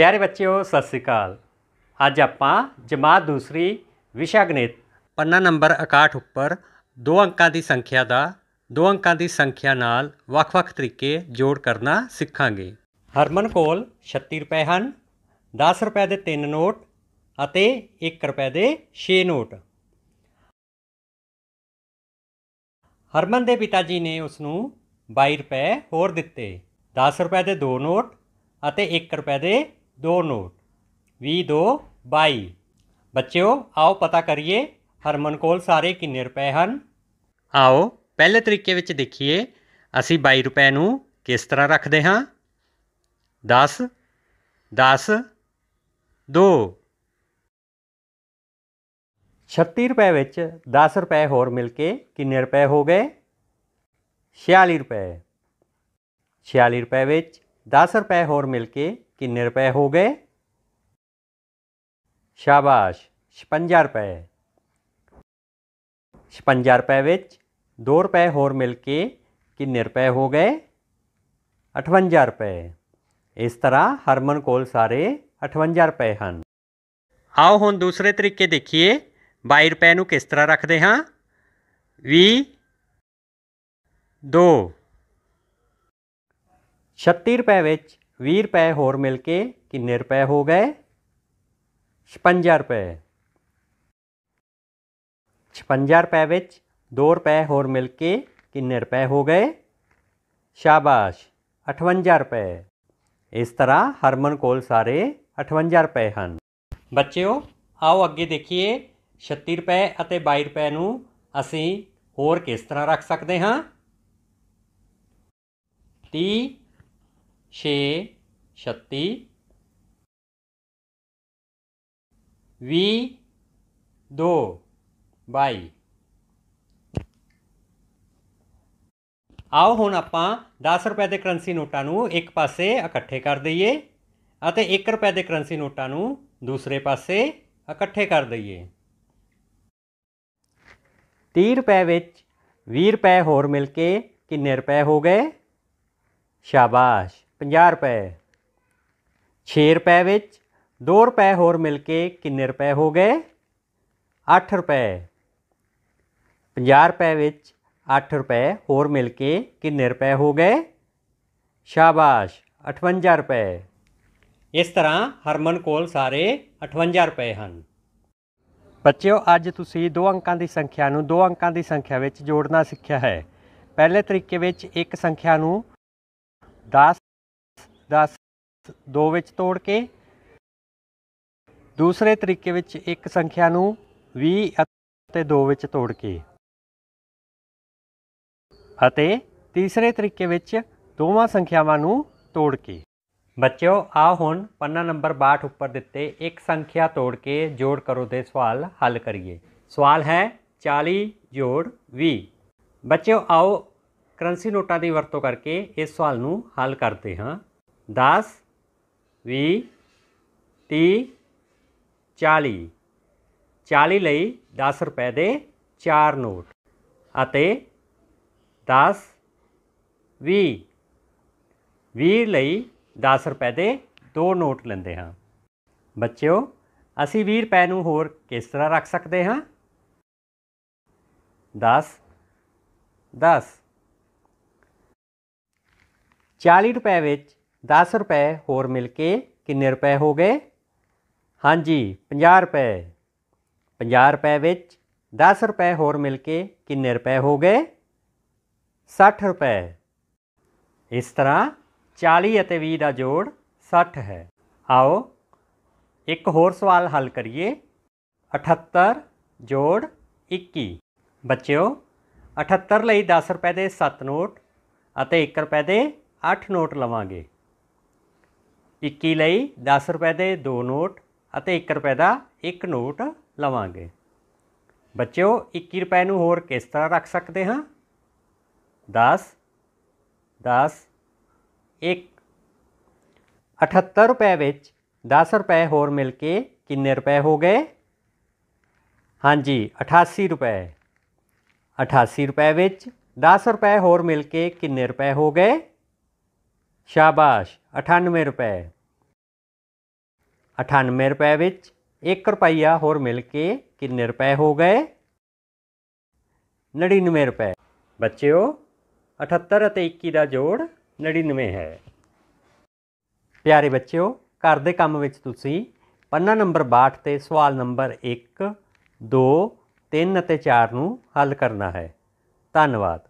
ਪਿਆਰੇ ਬੱਚਿਓ ਸਤਿ ਸ੍ਰੀ ਅਕਾਲ ਅੱਜ ਆਪਾਂ ਜਮਾਤ ਦੂਸਰੀ ਵਿਸ਼ਾ ਗਣਿਤ ਪੰਨਾ ਨੰਬਰ 61 ਉੱਪਰ ਦੋ ਅੰਕਾਂ ਦੀ ਸੰਖਿਆ ਦਾ ਦੋ ਅੰਕਾਂ ਦੀ ਸੰਖਿਆ ਨਾਲ ਵੱਖ-ਵੱਖ ਤਰੀਕੇ ਜੋੜ ਕਰਨਾ ਸਿੱਖਾਂਗੇ ਹਰਮਨ ਕੋਲ 36 ਰੁਪਏ ਹਨ 10 ਰੁਪਏ ਦੇ ਤਿੰਨ ਨੋਟ ਅਤੇ 1 ਰੁਪਏ ਦੇ 6 ਨੋਟ ਹਰਮਨ ਦੇ ਪਿਤਾ ਜੀ ਨੇ ਉਸ ਨੂੰ 22 ਰੁਪਏ ਹੋਰ ਦਿੱਤੇ 10 ਰੁਪਏ ਦੇ ਦੋ ਨੋਟ ਅਤੇ 1 ਰੁਪਏ ਦੇ ਦੋ नोट ਵੀ ਦੋ ਬਾਈ ਬੱਚਿਓ ਆਓ ਪਤਾ ਕਰੀਏ ਹਰਮਨ ਕੋਲ ਸਾਰੇ ਕਿੰਨੇ ਰੁਪਏ ਹਨ ਆਓ ਪਹਿਲੇ ਤਰੀਕੇ ਵਿੱਚ ਦੇਖੀਏ ਅਸੀਂ 22 ਰੁਪਏ ਨੂੰ ਕਿਸ ਤਰ੍ਹਾਂ ਰੱਖਦੇ ਹਾਂ 10 10 2 36 ਰੁਪਏ ਵਿੱਚ 10 ਰੁਪਏ ਹੋਰ ਮਿਲ ਕੇ ਕਿੰਨੇ ਰੁਪਏ ਹੋ ਗਏ 46 ਰੁਪਏ 46 ਰੁਪਏ ਵਿੱਚ 10 ਰੁਪਏ ਹੋਰ ਮਿਲ ਕੇ ਕਿੰਨੇ ਰੁਪਏ ਹੋ ਗਏ ਸ਼ਾਬਾਸ਼ 56 ਰੁਪਏ 56 ਰੁਪਏ ਵਿੱਚ 2 ਰੁਪਏ ਹੋਰ ਮਿਲ ਕੇ ਕਿੰਨੇ ਰੁਪਏ ਹੋ ਗਏ 58 ਰੁਪਏ ਇਸ ਤਰ੍ਹਾਂ ਹਰਮਨ ਕੋਲ ਸਾਰੇ 58 ਰੁਪਏ ਹਨ ਆਓ ਹੁਣ ਦੂਸਰੇ ਤਰੀਕੇ ਦੇਖੀਏ 22 ਰੁਪਏ ਨੂੰ ਕਿਸ ਤਰ੍ਹਾਂ ਰੱਖਦੇ ਹਾਂ 20 2 36 ਰੁਪਏ ਵਿੱਚ 20 ਰੁਪਏ ਹੋਰ ਮਿਲ ਕੇ ਕਿੰਨੇ ਰੁਪਏ ਹੋ ਗਏ 56 ਰੁਪਏ 56 ਰੁਪਏ ਵਿੱਚ 2 ਰੁਪਏ ਹੋਰ ਮਿਲ ਕੇ ਕਿੰਨੇ ਰੁਪਏ ਹੋ ਗਏ ਸ਼ਾਬਾਸ਼ 58 ਰੁਪਏ ਇਸ ਤਰ੍ਹਾਂ ਹਰਮਨ ਕੋਲ ਸਾਰੇ 58 ਰੁਪਏ ਹਨ ਬੱਚਿਓ ਆਓ ਅੱਗੇ ਦੇਖੀਏ 36 ਰੁਪਏ ਅਤੇ 22 ਰੁਪਏ ਨੂੰ ਅਸੀਂ ਹੋਰ ਕਿਸ ਤਰ੍ਹਾਂ ਰੱਖ ਸਕਦੇ ਹਾਂ 30 6 36 20 2 22 ਆਓ ਹੁਣ ਆਪਾਂ 10 ਰੁਪਏ ਦੇ ਕਰੰਸੀ ਨੋਟਾਂ ਨੂੰ ਇੱਕ ਪਾਸੇ ਇਕੱਠੇ ਕਰ ਦਈਏ ਅਤੇ 1 ਰੁਪਏ ਦੇ ਕਰੰਸੀ ਨੋਟਾਂ ਨੂੰ ਦੂਸਰੇ ਪਾਸੇ ਇਕੱਠੇ ਕਰ ਦਈਏ 30 ਰੁਪਏ ਵਿੱਚ 20 ਰੁਪਏ ਹੋਰ ਮਿਲ ਕੇ ਕਿੰਨੇ ਰੁਪਏ ਹੋ ਗਏ ਸ਼ਾਬਾਸ਼ 50 ਰੁਪਏ 6 ਰੁਪਏ ਵਿੱਚ 2 ਰੁਪਏ ਹੋਰ ਮਿਲ ਕੇ ਕਿੰਨੇ ਰੁਪਏ ਹੋ ਗਏ 8 ਰੁਪਏ 50 ਰੁਪਏ ਵਿੱਚ 8 ਰੁਪਏ ਹੋਰ ਮਿਲ ਕੇ ਕਿੰਨੇ ਰੁਪਏ ਹੋ ਗਏ ਸ਼ਾਬਾਸ਼ 58 ਰੁਪਏ ਇਸ ਤਰ੍ਹਾਂ ਹਰਮਨ ਕੋਲ ਸਾਰੇ 58 ਰੁਪਏ ਹਨ ਬੱਚਿਓ ਅੱਜ ਤੁਸੀਂ ਦੋ ਅੰਕਾਂ ਦੀ ਸੰਖਿਆ ਨੂੰ ਦੋ ਅੰਕਾਂ ਦੀ ਸੰਖਿਆ ਵਿੱਚ ਜੋੜਨਾ ਸਿੱਖਿਆ ਹੈ ਪਹਿਲੇ ਤਰੀਕੇ ਵਿੱਚ ਇੱਕ ਸੰਖਿਆ ਨੂੰ 10 10 ਦੋ ਵਿੱਚ ਤੋੜ ਕੇ ਦੂਸਰੇ ਤਰੀਕੇ ਵਿੱਚ ਇੱਕ ਸੰਖਿਆ ਨੂੰ 20 ਅਤੇ 2 ਵਿੱਚ ਤੋੜ ਕੇ ਅਤੇ ਤੀਸਰੇ ਤਰੀਕੇ ਵਿੱਚ ਦੋਵਾਂ ਸੰਖਿਆਵਾਂ ਨੂੰ ਤੋੜ ਕੇ ਬੱਚਿਓ ਆ ਹੁਣ ਪੰਨਾ ਨੰਬਰ 62 ਉੱਪਰ ਦਿੱਤੇ ਇੱਕ ਸੰਖਿਆ ਤੋੜ ਕੇ ਜੋੜ ਕਰੋ ਦੇ ਸਵਾਲ ਹੱਲ ਕਰੀਏ ਸਵਾਲ ਹੈ 40 ਜੋੜ 20 ਬੱਚਿਓ ਆਓ ਕਰੰਸੀ ਨੋਟਾਂ ਦੀ ਵਰਤੋਂ ਕਰਕੇ ਇਸ ਸਵਾਲ ਨੂੰ ਹੱਲ ਕਰਦੇ ਹਾਂ ਦਸ ਵੀਹ ਤੀਹ ਚਾਲੀ ਚਾਲੀ ਲਈ 10 ਰੁਪਏ ਦੇ 4 ਨੋਟ ਅਤੇ 10 20 20 ਲਈ 10 ਰੁਪਏ ਦੇ 2 ਨੋਟ ਲੈਂਦੇ ਹਾਂ ਬੱਚਿਓ ਅਸੀਂ 20 ਰੁਪਏ ਨੂੰ ਹੋਰ ਕਿਸ ਤਰ੍ਹਾਂ ਰੱਖ ਸਕਦੇ ਹਾਂ 10 10 40 ਰੁਪਏ ਵਿੱਚ 10 ਰੁਪਏ ਹੋਰ ਮਿਲ ਕੇ ਕਿੰਨੇ ਰੁਪਏ ਹੋ ਗਏ ਹਾਂਜੀ 50 ਰੁਪਏ 50 ਰੁਪਏ ਵਿੱਚ 10 ਰੁਪਏ ਹੋਰ ਮਿਲ ਕੇ ਕਿੰਨੇ ਰੁਪਏ ਹੋ ਗਏ 60 ਰੁਪਏ ਇਸ ਤਰ੍ਹਾਂ 40 ਅਤੇ 20 ਦਾ ਜੋੜ 60 ਹੈ ਆਓ ਇੱਕ ਹੋਰ ਸਵਾਲ ਹੱਲ ਕਰੀਏ 78 ਜੋੜ 21 ਬੱਚਿਓ 78 ਲਈ 10 ਰੁਪਏ ਦੇ 7 ਨੋਟ ਅਤੇ 1 ਰੁਪਏ ਦੇ 8 ਨੋਟ ਲਵਾਂਗੇ 21 ਲਈ 10 ਰੁਪਏ ਦੇ ਦੋ ਨੋਟ ਅਤੇ 1 ਰੁਪਏ ਦਾ ਇੱਕ ਨੋਟ ਲਵਾਂਗੇ ਬੱਚਿਓ 21 ਰੁਪਏ ਨੂੰ ਹੋਰ ਕਿਸ ਤਰ੍ਹਾਂ ਰੱਖ ਸਕਦੇ ਹਾਂ 10 10 1 78 ਰੁਪਏ ਵਿੱਚ 10 ਰੁਪਏ ਹੋਰ ਮਿਲ ਕੇ ਕਿੰਨੇ ਰੁਪਏ ਹੋ ਗਏ ਹਾਂਜੀ 88 ਰੁਪਏ 88 ਰੁਪਏ ਵਿੱਚ 10 ਰੁਪਏ ਹੋਰ ਮਿਲ ਕੇ ਕਿੰਨੇ ਰੁਪਏ ਹੋ ਗਏ ਸ਼ਾਬਾਸ਼ 98 ਰੁਪਏ 98 ਰੁਪਏ ਵਿੱਚ 1 ਰੁਪਈਆ ਹੋਰ ਮਿਲ ਕੇ ਕਿੰਨੇ ਰੁਪਏ ਹੋ ਗਏ 99 ਰੁਪਏ ਬੱਚਿਓ 78 ਅਤੇ 21 ਦਾ ਜੋੜ 99 ਹੈ ਪਿਆਰੇ ਬੱਚਿਓ ਘਰ ਦੇ ਕੰਮ ਵਿੱਚ ਤੁਸੀਂ ਪੰਨਾ ਨੰਬਰ 62 ਤੇ ਸਵਾਲ ਨੰਬਰ 1 2 3 ਅਤੇ 4 ਨੂੰ ਹੱਲ ਕਰਨਾ ਹੈ ਧੰਨਵਾਦ